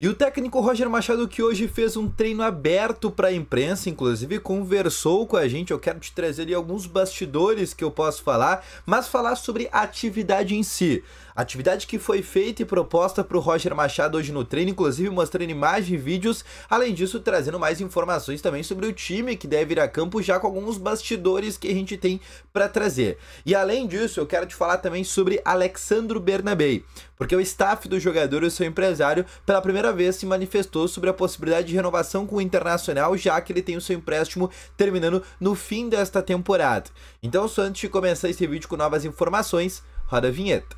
E o técnico Roger Machado, que hoje fez um treino aberto para a imprensa, inclusive conversou com a gente. Eu quero te trazer ali alguns bastidores que eu posso falar, mas falar sobre a atividade em si. atividade que foi feita e proposta para o Roger Machado hoje no treino, inclusive mostrando imagens e vídeos, além disso trazendo mais informações também sobre o time que deve ir a campo, já com alguns bastidores que a gente tem para trazer. E além disso, eu quero te falar também sobre Alexandro Bernabei porque o staff do jogador e o seu empresário pela primeira vez se manifestou sobre a possibilidade de renovação com o Internacional, já que ele tem o seu empréstimo terminando no fim desta temporada. Então, só antes de começar esse vídeo com novas informações, roda a vinheta.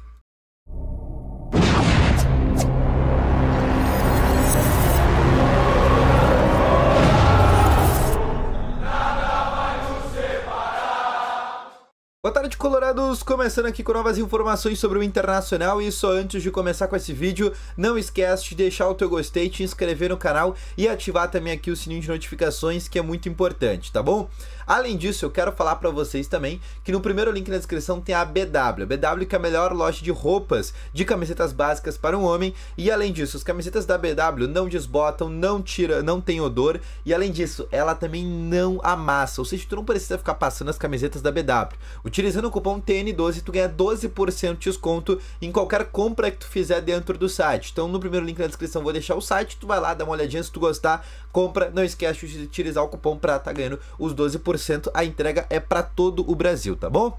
Boa tarde, colorados! Começando aqui com novas informações sobre o Internacional e só antes de começar com esse vídeo, não esquece de deixar o teu gostei, te inscrever no canal e ativar também aqui o sininho de notificações que é muito importante, tá bom? Além disso, eu quero falar para vocês também que no primeiro link na descrição tem a BW. BW que é a melhor loja de roupas, de camisetas básicas para um homem. E além disso, as camisetas da BW não desbotam, não tira, não tem odor. E além disso, ela também não amassa. Ou seja, tu não precisa ficar passando as camisetas da BW. Utilizando o cupom TN12, tu ganha 12% de desconto em qualquer compra que tu fizer dentro do site. Então, no primeiro link na descrição vou deixar o site, tu vai lá, dá uma olhadinha, se tu gostar, compra, não esquece de utilizar o cupom para tá ganhando os 12% 100%, a entrega é para todo o Brasil, tá bom?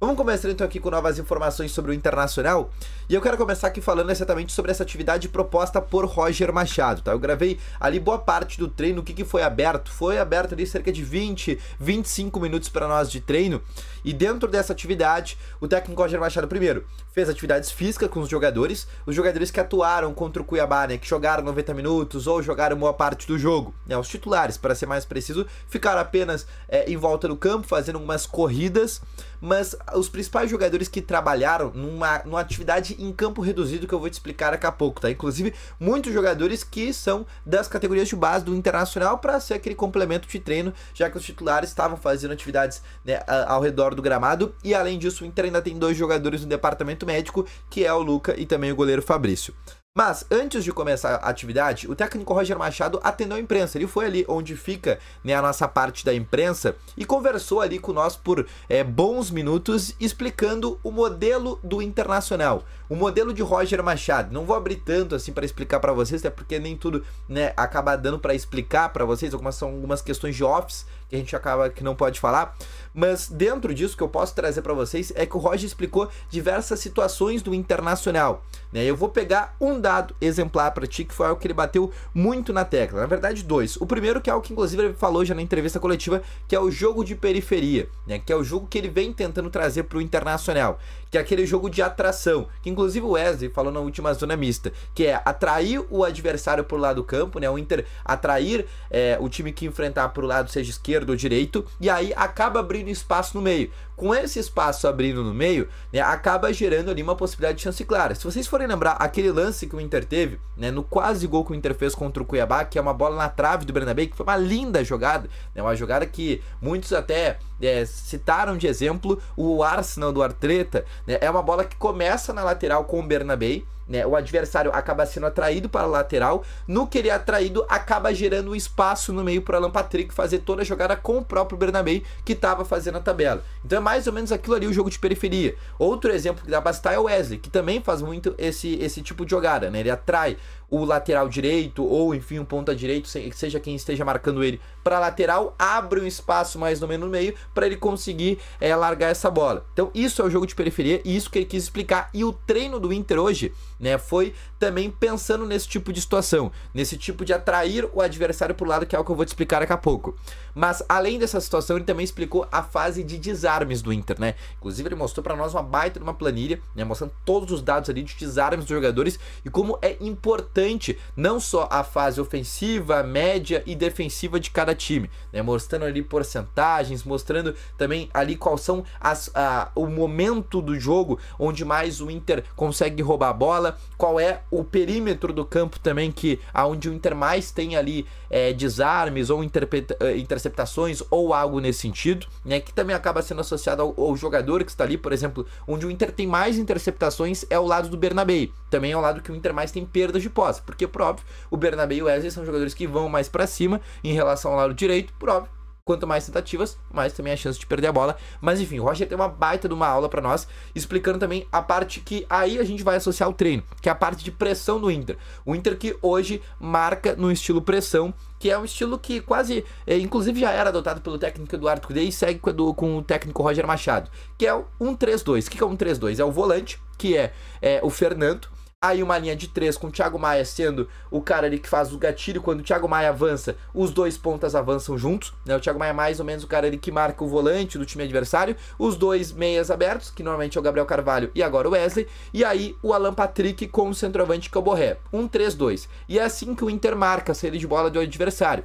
Vamos começar então aqui com novas informações sobre o Internacional. E eu quero começar aqui falando exatamente sobre essa atividade proposta por Roger Machado, tá? Eu gravei ali boa parte do treino, o que, que foi aberto? Foi aberto ali cerca de 20, 25 minutos para nós de treino. E dentro dessa atividade, o técnico Roger Machado, primeiro, fez atividades físicas com os jogadores, os jogadores que atuaram contra o Cuiabá, né? Que jogaram 90 minutos ou jogaram boa parte do jogo, né? Os titulares, para ser mais preciso, ficaram apenas é, em volta do campo, fazendo algumas corridas, mas os principais jogadores que trabalharam numa, numa atividade em campo reduzido que eu vou te explicar daqui a pouco, tá? Inclusive, muitos jogadores que são das categorias de base do Internacional para ser aquele complemento de treino, já que os titulares estavam fazendo atividades né, ao redor do gramado. E além disso, o Inter ainda tem dois jogadores no departamento médico, que é o Luca e também o goleiro Fabrício. Mas antes de começar a atividade, o técnico Roger Machado atendeu a imprensa. Ele foi ali onde fica né, a nossa parte da imprensa e conversou ali com nós por é, bons minutos explicando o modelo do Internacional o modelo de Roger Machado, não vou abrir tanto assim para explicar para vocês, até porque nem tudo, né, acaba dando para explicar para vocês, algumas são algumas questões de office que a gente acaba que não pode falar, mas dentro disso que eu posso trazer para vocês é que o Roger explicou diversas situações do internacional, né? Eu vou pegar um dado exemplar para ti que foi algo que ele bateu muito na tecla. Na verdade, dois. O primeiro que é o que inclusive ele falou já na entrevista coletiva, que é o jogo de periferia, né? Que é o jogo que ele vem tentando trazer para o internacional, que é aquele jogo de atração, que inclusive o Wesley falou na última zona mista, que é atrair o adversário por lado do campo, né? O Inter atrair é, o time que enfrentar por lado, seja esquerdo ou direito, e aí acaba abrindo espaço no meio com esse espaço abrindo no meio, né, acaba gerando ali uma possibilidade de chance clara. Se vocês forem lembrar aquele lance que o Inter teve, né, no quase gol que o Inter fez contra o Cuiabá, que é uma bola na trave do Bernabé, que foi uma linda jogada, né, uma jogada que muitos até é, citaram de exemplo o Arsenal do Artreta, né, é uma bola que começa na lateral com o Bernabé, né? O adversário acaba sendo atraído para a lateral. No que ele é atraído, acaba gerando um espaço no meio para o Alan Patrick fazer toda a jogada com o próprio Bernabei, que estava fazendo a tabela. Então é mais ou menos aquilo ali o jogo de periferia. Outro exemplo que dá bastante é o Wesley, que também faz muito esse, esse tipo de jogada. Né? Ele atrai o lateral direito ou enfim um ponta direito, seja quem esteja marcando ele, para lateral, abre um espaço mais ou menos no meio para ele conseguir é, largar essa bola. Então isso é o jogo de periferia e isso que ele quis explicar. E o treino do Inter hoje né? Foi também pensando nesse tipo de situação, nesse tipo de atrair o adversário pro lado, que é o que eu vou te explicar daqui a pouco. Mas além dessa situação, ele também explicou a fase de desarmes do Inter, né? Inclusive ele mostrou para nós uma baita de uma planilha, né, mostrando todos os dados ali de desarmes dos jogadores e como é importante não só a fase ofensiva, média e defensiva de cada time, né? Mostrando ali porcentagens, mostrando também ali qual são as, a, o momento do jogo onde mais o Inter consegue roubar a bola, qual é o perímetro do campo também que aonde o Inter mais tem ali é, desarmes ou eh, interceptações ou algo nesse sentido, né? Que também acaba sendo associado ao, ao, jogador que está ali, por exemplo, onde o Inter tem mais interceptações é o lado do Bernabei. Também é o lado que o Inter mais tem perdas de posse, porque próprio o Bernabei e o Wesley são jogadores que vão mais para cima em relação ao lado direito, próprio Quanto mais tentativas, mais também a chance de perder a bola. Mas enfim, o Roger tem uma baita de uma aula para nós, explicando também a parte que aí a gente vai associar ao treino, que é a parte de pressão do Inter. O Inter que hoje marca no estilo pressão, que é um estilo que quase, é, inclusive já era adotado pelo técnico Eduardo Cudê e segue com, do, com o técnico Roger Machado, que é o 1-3-2. O que é o 1-3-2? É o volante, que é, é o Fernando, Aí uma linha de três com o Thiago Maia sendo o cara ali que faz o gatilho quando o Thiago Maia avança, os dois pontas avançam juntos, né? O Thiago Maia é mais ou menos o cara ali que marca o volante do time adversário, os dois meias abertos, que normalmente é o Gabriel Carvalho e agora o Wesley, e aí o Alan Patrick com o centroavante que é o Borré. Um 3-2. E é assim que o Inter marca a saída de bola do adversário.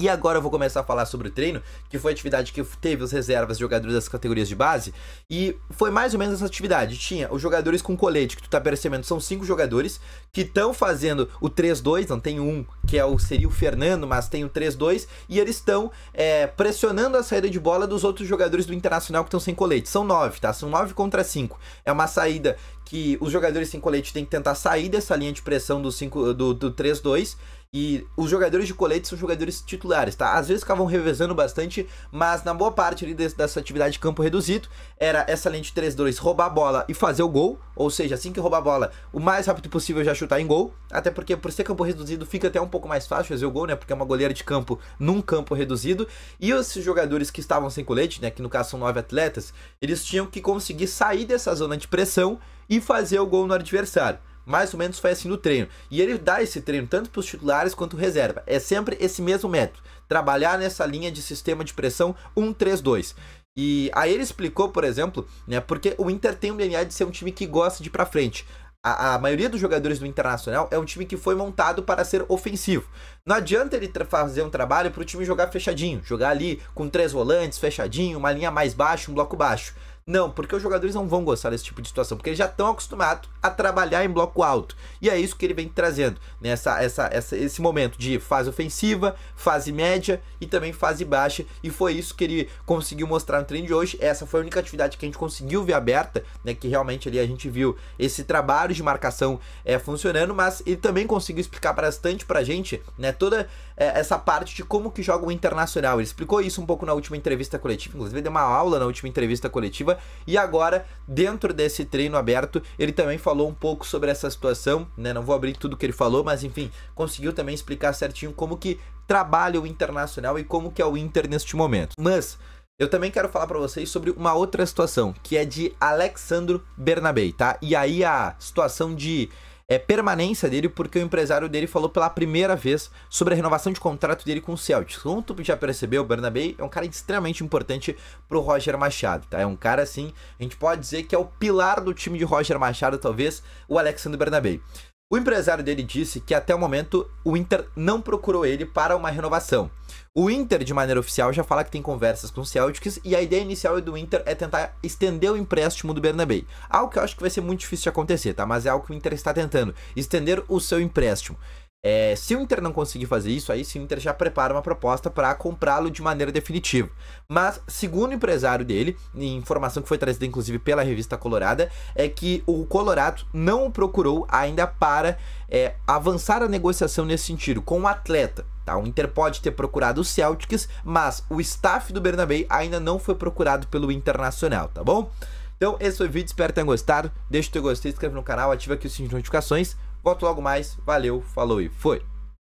E agora eu vou começar a falar sobre o treino, que foi a atividade que teve os reservas de jogadores das categorias de base. E foi mais ou menos essa atividade. Tinha os jogadores com colete, que tu tá percebendo, são cinco jogadores que estão fazendo o 3-2. Não tem um que é o, seria o Fernando, mas tem o 3-2. E eles estão é, pressionando a saída de bola dos outros jogadores do Internacional que estão sem colete. São nove, tá? São nove contra cinco. É uma saída que os jogadores sem colete têm que tentar sair dessa linha de pressão do, do, do 3-2. E os jogadores de colete são jogadores titulares, tá? Às vezes ficavam revezando bastante, mas na boa parte ali dessa atividade de campo reduzido era essa linha de 3-2 roubar a bola e fazer o gol, ou seja, assim que roubar a bola, o mais rápido possível já chutar em gol, até porque por ser campo reduzido fica até um pouco mais fácil fazer o gol, né? Porque é uma goleira de campo num campo reduzido. E os jogadores que estavam sem colete, né, que no caso são nove atletas, eles tinham que conseguir sair dessa zona de pressão e fazer o gol no adversário. Mais ou menos foi assim no treino. E ele dá esse treino tanto para os titulares quanto reserva. É sempre esse mesmo método. Trabalhar nessa linha de sistema de pressão 1-3-2. E aí ele explicou, por exemplo, né, porque o Inter tem o DNA de ser um time que gosta de ir para frente. A, a, maioria dos jogadores do Internacional é um time que foi montado para ser ofensivo. Não adianta ele fazer um trabalho para o time jogar fechadinho, jogar ali com três volantes, fechadinho, uma linha mais baixa, um bloco baixo. Não, porque os jogadores não vão gostar desse tipo de situação, porque eles já estão acostumados a trabalhar em bloco alto. E é isso que ele vem trazendo, nessa né? Essa, essa, essa, esse momento de fase ofensiva, fase média e também fase baixa. E foi isso que ele conseguiu mostrar no treino de hoje. Essa foi a única atividade que a gente conseguiu ver aberta, né? Que realmente ali a gente viu esse trabalho de marcação é, funcionando, mas ele também conseguiu explicar bastante pra gente, né? Toda é, essa parte de como que joga o Internacional. Ele explicou isso um pouco na última entrevista coletiva, inclusive deu uma aula na última entrevista coletiva Curitiba. E agora, dentro desse treino aberto, ele também falou um pouco sobre essa situação, né? Não vou abrir tudo que ele falou, mas enfim, conseguiu também explicar certinho como que trabalha o Internacional e como que é o Inter neste momento. Mas eu também quero falar para vocês sobre uma outra situação, que é de Alexandro Bernabei, tá? E aí a situação de é, permanência dele, porque o empresário dele falou pela primeira vez sobre a renovação de contrato dele com o Celtics. Como tu já percebeu, o Bernabei é um cara extremamente importante pro Roger Machado, tá? É um cara, assim, a gente pode dizer que é o pilar do time de Roger Machado, talvez, o Alexandre Bernabei. O empresário dele disse que até o momento o Inter não procurou ele para uma renovação. O Inter, de maneira oficial, já fala que tem conversas com o Celtics e a ideia inicial do Inter é tentar estender o empréstimo do Bernabei. Algo que eu acho que vai ser muito difícil de acontecer, tá? Mas é algo que o Inter está tentando, estender o seu empréstimo. É, se o Inter não conseguir fazer isso, aí sim o Inter já prepara uma proposta para comprá-lo de maneira definitiva. Mas, segundo o empresário dele, informação que foi trazida inclusive pela revista Colorada, é que o Colorado não o procurou ainda para é, avançar a negociação nesse sentido, com o atleta. Tá, o Inter pode ter procurado o Celtics, mas o staff do Bernabéu ainda não foi procurado pelo Internacional, tá bom? Então, esse foi o vídeo, espero que tenham gostado. Deixa o teu gostei, se inscreve no canal, ativa aqui o sininho de notificações. Volto logo mais, valeu, falou e foi!